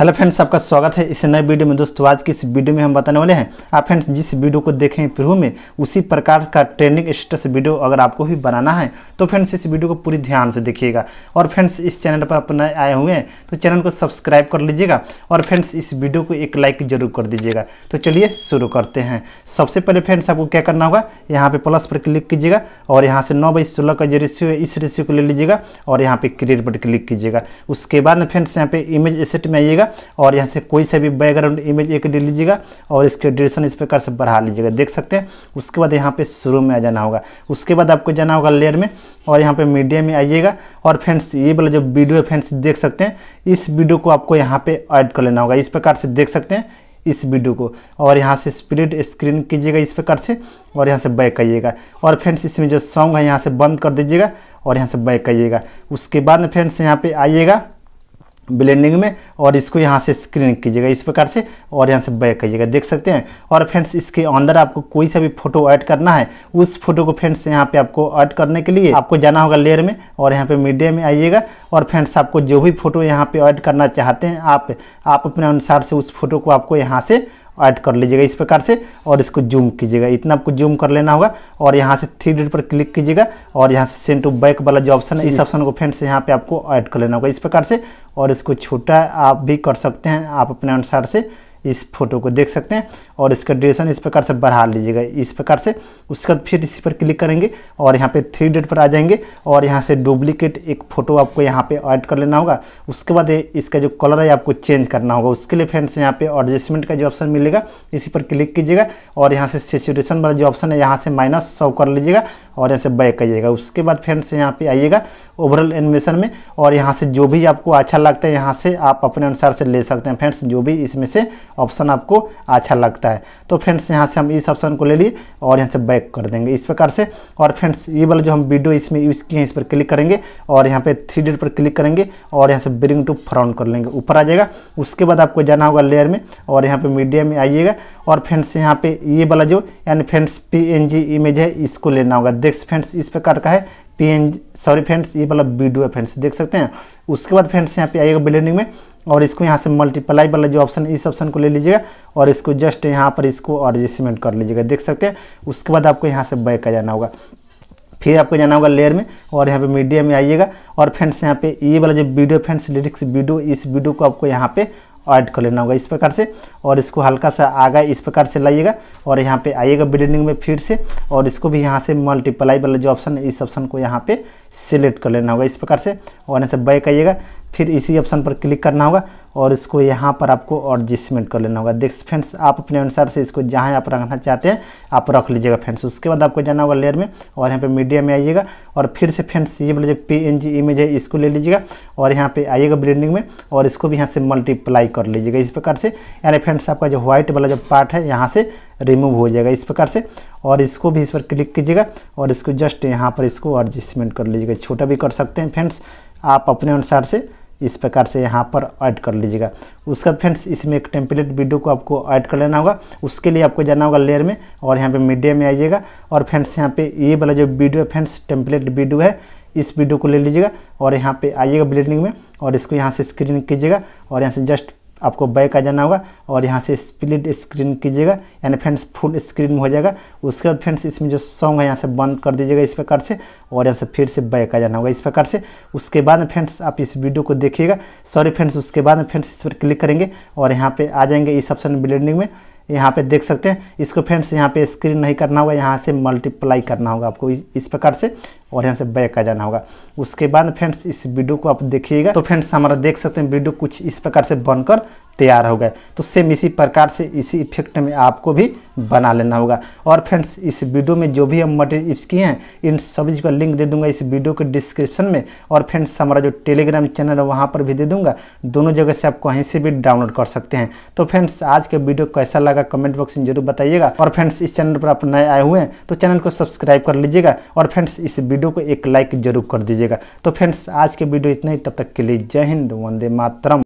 hello friends आपका स्वागत है इस नए वीडियो में दोस्तों आज की इस वीडियो में हम बताने वाले हैं आप फ्रेंड्स जिस वीडियो को देखें प्रू में उसी प्रकार का ट्रेनिंग स्टेटस वीडियो अगर आपको भी बनाना है तो फ्रेंड्स इस वीडियो को पूरी ध्यान से देखिएगा और फ्रेंड्स इस चैनल पर आप नए आए हुए हैं तो चैनल को सब्सक्राइब कर लीजिएगा और फ्रेंड्स इस वीडियो को एक लाइक जरूर कर दीजिएगा तो चलिए शुरू करते हैं सबसे पहले फ्रेंड्स आपको क्या करना होगा यहाँ पर प्लस पर क्लिक कीजिएगा और यहाँ से नौ बाई सोलह का जो रेशियो है इस रेशियो को ले लीजिएगा और यहाँ पर क्रिएट पर क्लिक कीजिएगा उसके बाद फ्रेंड्स यहाँ पर इमेज एसेट में आइएगा और यहाँ से कोई सा भी बैकग्राउंड इमेज एक ले लीजिएगा और इसके ड्यूरेशन इस प्रकार से बढ़ा लीजिएगा देख सकते हैं उसके बाद यहाँ पे शुरू में आ जाना होगा उसके बाद आपको जाना होगा लेयर में और यहाँ पे मीडिया में आइएगा और फ्रेंड्स ये वाला जो वीडियो है फ्रेंड्स देख सकते हैं इस वीडियो को आपको यहाँ पे ऐड कर लेना होगा इस प्रकार से देख सकते हैं इस वीडियो को और यहाँ से स्प्लिट स्क्रीन कीजिएगा इस प्रकार से और यहाँ से बैक आइएगा और फ्रेंड्स इसमें जो सॉन्ग है यहाँ से बंद कर दीजिएगा और यहाँ से बैक आइएगा उसके बाद में फ्रेंड्स यहाँ पे आइएगा ब्लेंडिंग में और इसको यहाँ से स्क्रीन कीजिएगा इस प्रकार से और यहाँ से बैक कीजिएगा देख सकते हैं और फ्रेंड्स इसके अंदर आपको कोई सा भी फोटो ऐड करना है उस फोटो को फ्रेंड्स यहाँ पे आपको ऐड करने के लिए आपको जाना होगा लेयर में और यहाँ पे मीडिया में आइएगा और फ्रेंड्स आपको जो भी फोटो यहाँ पर ऐड करना चाहते हैं आप आप अपने अनुसार से उस फोटो को आपको यहाँ से ऐड कर लीजिएगा इस प्रकार से और इसको जूम कीजिएगा इतना आपको जूम कर लेना होगा और यहाँ से थ्री डेट पर क्लिक कीजिएगा और यहाँ से सेंड टू बैक वाला जो ऑप्शन है इस ऑप्शन को फ्रेंड्स यहाँ पे आपको ऐड कर लेना होगा इस प्रकार से और इसको छोटा आप भी कर सकते हैं आप अपने अनुसार से इस फोटो को देख सकते हैं और इसका ड्यूरेशन इस प्रकार से बढ़ा लीजिएगा इस प्रकार से उसके बाद फिर इसी पर क्लिक करेंगे और यहाँ पे थ्री डेट पर आ जाएंगे और यहाँ से डुप्लीकेट एक फ़ोटो आपको यहाँ पे ऐड कर लेना होगा उसके बाद इसका जो कलर है आपको चेंज करना होगा उसके लिए फ्रेंड्स यहाँ पे एडजस्टमेंट का जो ऑप्शन मिलेगा इसी पर क्लिक कीजिएगा और यहाँ से सेचुरेशन वाला जो ऑप्शन है यहाँ से माइनस सौ कर लीजिएगा और से बैक आइएगा उसके बाद फ्रेंड्स यहाँ पे आइएगा ओवरऑल एनिमेशन में और यहाँ से जो भी आपको अच्छा लगता है यहाँ से आप अपने अनुसार से ले सकते हैं फ्रेंड्स जो भी इसमें से ऑप्शन आपको अच्छा लगता है तो फ्रेंड्स यहाँ से हम इस ऑप्शन को ले लिए और यहाँ से बैक कर देंगे इस प्रकार से और फ्रेंड्स ये वाला जो हम वीडियो इसमें यूज़ किए हैं इस पर क्लिक करेंगे और यहाँ पर थ्री डेट पर क्लिक करेंगे और यहाँ से ब्रिंग टू फ्रॉन्ट कर लेंगे ऊपर आ जाएगा उसके बाद आपको जाना होगा लेयर में और यहाँ पे मीडिया में आइएगा और फ्रेंड्स यहाँ पे ये वाला जो यानी फ्रेंड्स पी इमेज है इसको लेना होगा देख देख फ्रेंड्स इस प्रकार का है पी सॉरी फ्रेंड्स ये वाला वीडियो है फ्रेंड्स देख सकते हैं उसके बाद फ्रेंड्स यहाँ पे आइएगा ब्लेंडिंग में और इसको यहाँ से मल्टीप्लाई वाला जो ऑप्शन इस ऑप्शन को ले लीजिएगा और इसको जस्ट यहाँ पर इसको एडजस्टमेंट कर लीजिएगा देख सकते हैं उसके बाद आपको यहाँ से बैक आ जाना होगा फिर आपको जाना होगा लेयर में और यहाँ पे मीडिया में आइएगा और फ्रेंड्स यहाँ पे ये वाला जो वीडियो फ्रेंड्स लिरिक्स वीडियो इस वीडियो को आपको यहाँ पे ऐड कर लेना होगा इस प्रकार से और इसको हल्का सा आगा इस प्रकार से लाइएगा और यहाँ पे आइएगा बिल्डिंग में फिर से और इसको भी यहाँ से मल्टीप्लाई वाला जो ऑप्शन है इस ऑप्शन को यहाँ पे सिलेक्ट कर लेना होगा इस प्रकार से और यहाँ से बैक आइएगा फिर इसी ऑप्शन पर क्लिक करना होगा और इसको यहाँ पर आपको एडजस्टमेंट कर लेना होगा देख फ्रेंड्स आप अपने अनुसार से इसको जहाँ आप रखना चाहते हैं आप रख लीजिएगा फ्रेंड्स उसके बाद आपको जाना होगा लेयर में और यहाँ पे मीडिया में आइएगा और फिर से फ्रेंड्स ये बोले जो पी इमेज है इसको ले लीजिएगा और यहाँ पर आइएगा ब्लेंडिंग में और इसको भी यहाँ से मल्टीप्लाई कर लीजिएगा इस प्रकार से यानी फ्रेंड्स आपका जो व्हाइट वाला जो पार्ट है यहाँ से रिमूव हो जाएगा इस प्रकार से और इसको भी इस पर क्लिक कीजिएगा और इसको जस्ट यहाँ पर इसको एडजस्टमेंट कर लीजिएगा छोटा भी कर सकते हैं फ्रेंड्स आप अपने अनुसार से इस प्रकार से यहाँ पर ऐड कर लीजिएगा उसके बाद फ्रेंड्स इसमें एक टेम्पलेट वीडियो को आपको ऐड कर लेना होगा उसके लिए आपको जाना होगा लेयर में और यहाँ पे मीडिया में आइएगा और फ्रेंड्स यहाँ पे ये वाला जो वीडियो है फ्रेंड्स टेम्पलेट वीडियो है इस वीडियो को ले लीजिएगा और यहाँ पे आइएगा ब्लेंडिंग में और इसको यहाँ से स्क्रीन कीजिएगा और यहाँ से जस्ट आपको बैक आ जाना होगा और यहाँ से स्प्लिट स्क्रीन कीजिएगा यानी फ्रेंड्स फुल स्क्रीन में हो जाएगा उसके बाद फ्रेंड्स इसमें जो सॉन्ग है यहाँ से बंद कर दीजिएगा इस प्रकार से और यहाँ से फिर से बैक आ जाना होगा इस प्रकार से उसके बाद फ्रेंड्स आप इस वीडियो को देखिएगा सॉरी फ्रेंड्स उसके बाद फ्रेंड्स इस पर क्लिक करेंगे और यहाँ पर आ जाएंगे इस ऑप्शन ब्लेंडिंग में यहाँ पे देख सकते हैं इसको फ्रेंड्स यहाँ पे स्क्रीन नहीं करना होगा यहाँ से मल्टीप्लाई करना होगा आपको इस प्रकार से और यहाँ से बैक आ जाना होगा उसके बाद फ्रेंड्स इस वीडियो को आप देखिएगा तो फ्रेंड्स हमारा देख सकते हैं वीडियो कुछ इस प्रकार से बनकर तैयार हो गए तो सेम इसी प्रकार से इसी इफेक्ट में आपको भी बना लेना होगा और फ्रेंड्स इस वीडियो में जो भी हम मटेरियल किए हैं इन सभी का लिंक दे दूंगा इस वीडियो के डिस्क्रिप्शन में और फ्रेंड्स हमारा जो टेलीग्राम चैनल है वहाँ पर भी दे दूंगा दोनों जगह से आप कहीं से भी डाउनलोड कर सकते हैं तो फ्रेंड्स आज के वीडियो कैसा लगा कमेंट बॉक्स में जरूर बताइएगा और फ्रेंड्स इस चैनल पर आप नए आए हुए हैं तो चैनल को सब्सक्राइब कर लीजिएगा और फ्रेंड्स इस वीडियो को एक लाइक जरूर कर दीजिएगा तो फ्रेंड्स आज के वीडियो इतना ही तब तक के लिए जय हिंद वंदे मातरम